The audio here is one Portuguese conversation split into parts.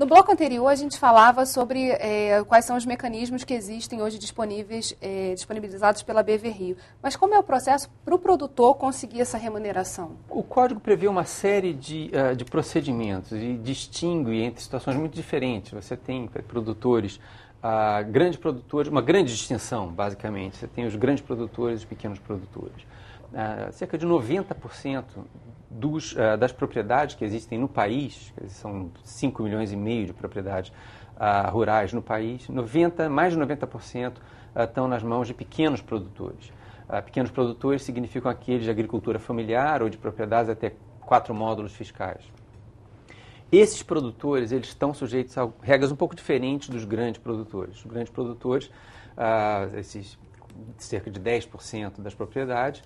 No bloco anterior, a gente falava sobre é, quais são os mecanismos que existem hoje disponíveis, é, disponibilizados pela BV Rio. Mas como é o processo para o produtor conseguir essa remuneração? O código prevê uma série de, uh, de procedimentos e distingue entre situações muito diferentes. Você tem produtores ah, grandes produtores, uma grande distinção, basicamente. Você tem os grandes produtores e os pequenos produtores. Ah, cerca de 90% dos, ah, das propriedades que existem no país, são 5 milhões e meio de propriedades ah, rurais no país, 90, mais de 90% estão ah, nas mãos de pequenos produtores. pequenos produtores significam aqueles de agricultura familiar ou de propriedades até quatro módulos fiscais. Esses produtores eles estão sujeitos a regras um pouco diferentes dos grandes produtores. Os grandes produtores, esses cerca de 10% das propriedades,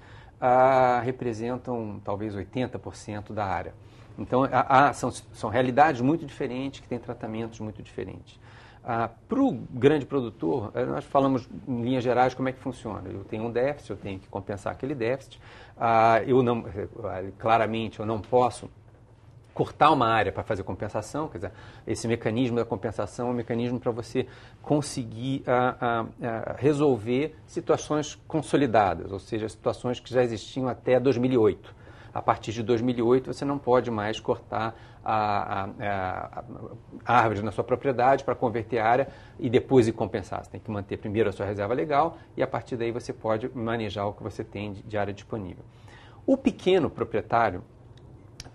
ah, representam talvez 80% da área. Então, ah, são, são realidades muito diferentes, que têm tratamentos muito diferentes. Ah, para o grande produtor, eh, nós falamos em linhas gerais como é que funciona. Eu tenho um déficit, eu tenho que compensar aquele déficit. Ah, eu não, eh, eh, claramente, eu não posso cortar uma área para fazer compensação, quer dizer, esse mecanismo da compensação é um mecanismo para você conseguir ah, ah, ah, resolver situações consolidadas, ou seja, situações que já existiam até 2008. A partir de 2008, você não pode mais cortar a, a, a árvores na sua propriedade para converter a área e depois ir compensar. Você tem que manter primeiro a sua reserva legal e, a partir daí, você pode manejar o que você tem de, de área disponível. O pequeno proprietário,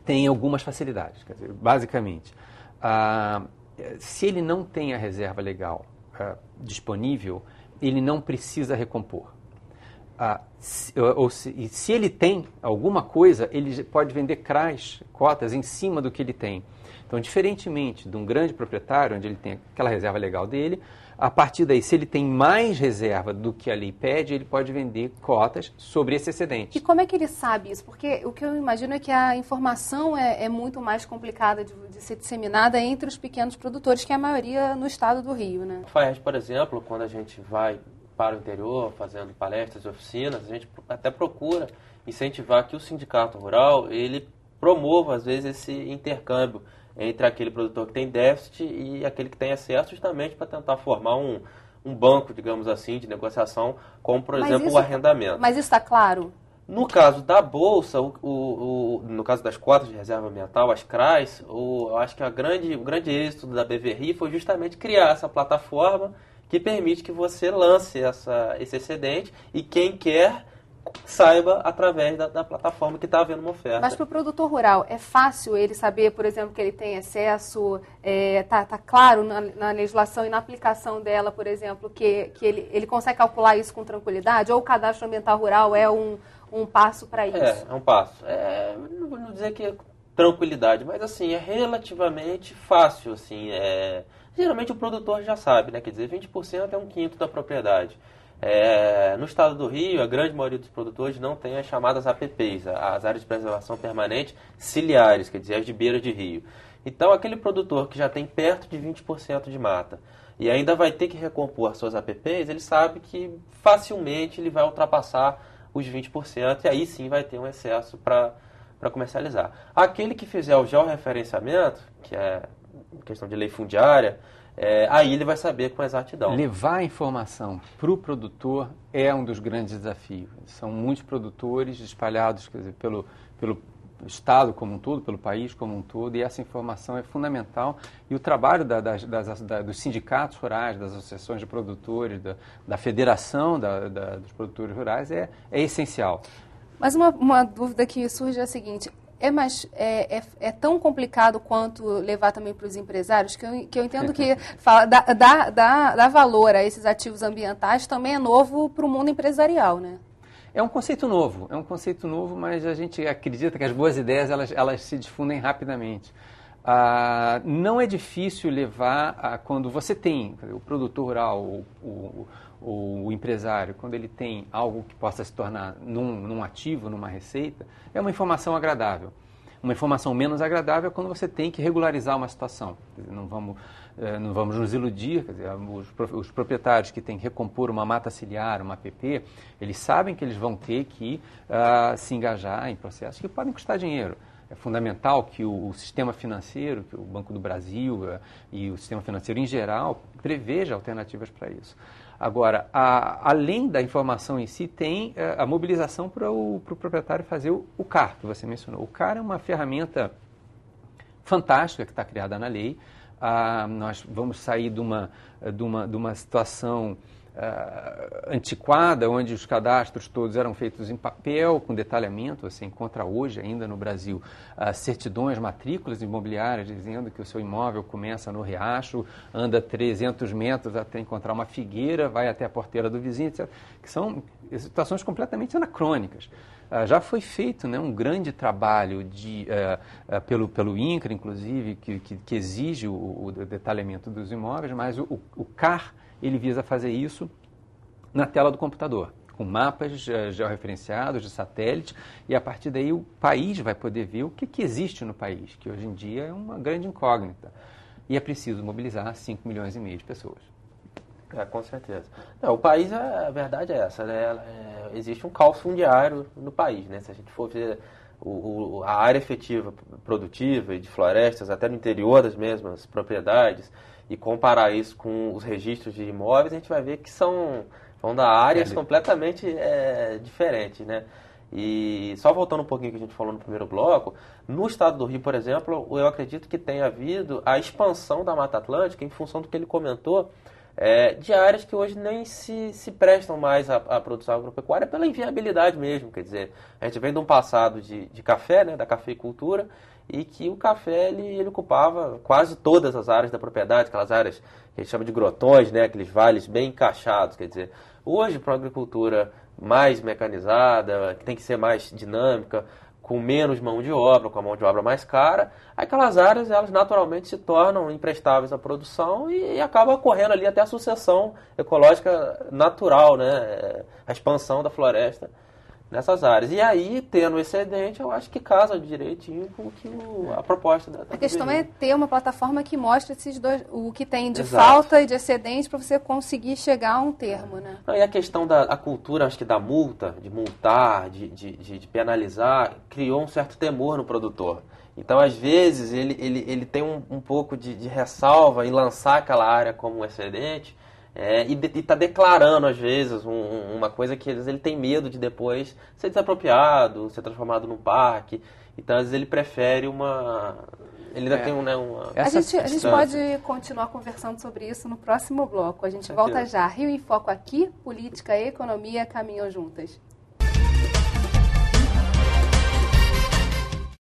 tem algumas facilidades, dizer, basicamente. Ah, se ele não tem a reserva legal ah, disponível, ele não precisa recompor ah, se, ou se, se ele tem alguma coisa, ele pode vender CRAs, cotas, em cima do que ele tem. Então, diferentemente de um grande proprietário, onde ele tem aquela reserva legal dele, a partir daí, se ele tem mais reserva do que a lei pede, ele pode vender cotas sobre esse excedente. E como é que ele sabe isso? Porque o que eu imagino é que a informação é, é muito mais complicada de, de, ser disseminada entre os pequenos produtores, que é a maioria no estado do Rio, né? Faes, por exemplo, quando a gente vai para o interior, fazendo palestras, oficinas, a gente até procura incentivar que o sindicato rural ele promova às vezes esse intercâmbio entre aquele produtor que tem déficit e aquele que tem acesso, justamente para tentar formar um, um banco, digamos assim, de negociação, como por mas exemplo isso, o arrendamento. Mas isso está claro? No caso da Bolsa, o, o, o, no caso das cotas de reserva ambiental, as CRAs, o, acho que a grande, o grande êxito da BVRI foi justamente criar essa plataforma que permite que você lance essa, esse excedente e quem quer saiba através da, da plataforma que está havendo uma oferta. Mas para o produtor rural, é fácil ele saber, por exemplo, que ele tem excesso? Está é, tá, tá claro na, na, legislação e na aplicação dela, por exemplo, que, que ele, ele consegue calcular isso com tranquilidade? Ou o cadastro ambiental rural é um, um passo para é, isso? É, é um passo. É, não vou dizer que tranquilidade. Mas assim, é relativamente fácil, assim, é... Geralmente o produtor já sabe, né? Quer dizer, 20% é um quinto da propriedade. É... no estado do Rio, a grande maioria dos produtores não tem as chamadas APPs, as áreas de preservação permanente ciliares, quer dizer, as de beira de rio. Então, aquele produtor que já tem perto de 20% de mata e ainda vai ter que recompor as suas APPs, ele sabe que facilmente ele vai ultrapassar os 20% e aí sim vai ter um excesso para para comercializar. Aquele que fizer o georreferenciamento, que é questão de lei fundiária, é, aí ele vai saber com exatidão. Levar a informação para o produtor é um dos grandes desafios. São muitos produtores espalhados dizer, pelo, pelo Estado como um todo, pelo país como um todo, e essa informação é fundamental. E o trabalho da, das, das, da, dos sindicatos rurais, das associações de produtores, da, da federação dos produtores rurais é, é essencial. Mas uma, uma dúvida que surge é a seguinte: é, mais, é, é, é, tão complicado quanto levar também para os empresários, que eu, que eu entendo que fala, dá, dá, dá, dá valor a esses ativos ambientais também é novo para o mundo empresarial, né? É um conceito novo, é um conceito novo, mas a gente acredita que as boas ideias elas, elas se difundem rapidamente. Ah, não é difícil levar quando você tem o produtor rural, ah, o, o, o, empresário, quando ele tem algo que possa se tornar num, num ativo, numa receita, é uma informação agradável. Uma informação menos agradável é quando você tem que regularizar uma situação. Não vamos, eh, não vamos nos iludir, dizer, ah, os proprietários que têm que recompor uma mata ciliar, uma APP, eles sabem que eles vão ter que uh, se engajar em processos que podem custar dinheiro é fundamental que o, o, sistema financeiro, que o Banco do Brasil é, e o sistema financeiro em geral, preveja alternativas para isso. Agora, a, além da informação em si, tem a, é, a mobilização para o pro proprietário fazer o, o CAR, que você mencionou. O CAR é uma ferramenta fantástica que está criada na lei. Ah, nós vamos sair de uma, de uma, de uma situação uh, antiquada, onde os cadastros todos eram feitos em papel, com detalhamento. Você encontra hoje ainda no Brasil uh, certidões, matrículas imobiliárias dizendo que o seu imóvel começa no riacho, anda 300 metros até encontrar uma figueira, vai até a porteira do vizinho, etc. Que são situações completamente anacrônicas. Uh, já foi feito né, um grande trabalho de, uh, uh, pelo, pelo INCRA, inclusive, que, que, que exige o, o, detalhamento dos imóveis, mas o, o CAR ele visa fazer isso na tela do computador, com mapas georreferenciados de satélite, e a partir daí o país vai poder ver o que, que existe no país, que hoje em dia é uma grande incógnita. E é preciso mobilizar 5 milhões e meio de pessoas. É, com certeza. Não, o país, a verdade é essa, né? É, existe um caos fundiário no país, né? Se a gente for ver o, a área efetiva produtiva e de florestas, até no interior das mesmas propriedades, e comparar isso com os registros de imóveis, a gente vai ver que são vão dar áreas é completamente é, diferentes, né? E só voltando um pouquinho que a gente falou no primeiro bloco, no estado do Rio, por exemplo, eu acredito que tenha havido a expansão da Mata Atlântica em função do que ele comentou é, de áreas que hoje nem se, se prestam mais à, à, produção agropecuária pela inviabilidade mesmo. Quer dizer, a gente vem de um passado de, de café, né, da cafeicultura, e que o café ele, ele ocupava quase todas as áreas da propriedade, aquelas áreas que a gente chama de grotões, né, aqueles vales bem encaixados. Quer dizer, hoje, para uma agricultura mais mecanizada, que tem que ser mais dinâmica, com menos mão de obra, com a mão de obra mais cara, aquelas áreas elas naturalmente se tornam imprestáveis à produção e, e acaba ocorrendo ali até a sucessão ecológica natural, né? É, a expansão da floresta nessas áreas. E aí, tendo excedente, eu acho que casa direitinho com que o, é. a proposta da, da A questão deveria. é ter uma plataforma que mostre esses dois, o que tem de Exato. falta e de excedente para você conseguir chegar a um termo, né? Não, e a questão da a cultura, acho que da multa, de multar, de, de, de, de penalizar, criou um certo temor no produtor. Então, às vezes, ele, ele, ele tem um, um pouco de, de ressalva em lançar aquela área como um excedente, é, e, está declarando, às vezes, um, uma coisa que às vezes, ele tem medo de depois ser desapropriado, ser transformado num parque. Então, às vezes, ele prefere uma. Ele ainda é. tem um, né, uma. A gente, a gente pode continuar conversando sobre isso no próximo bloco. A gente volta já. Rio em Foco aqui, política e economia caminham juntas.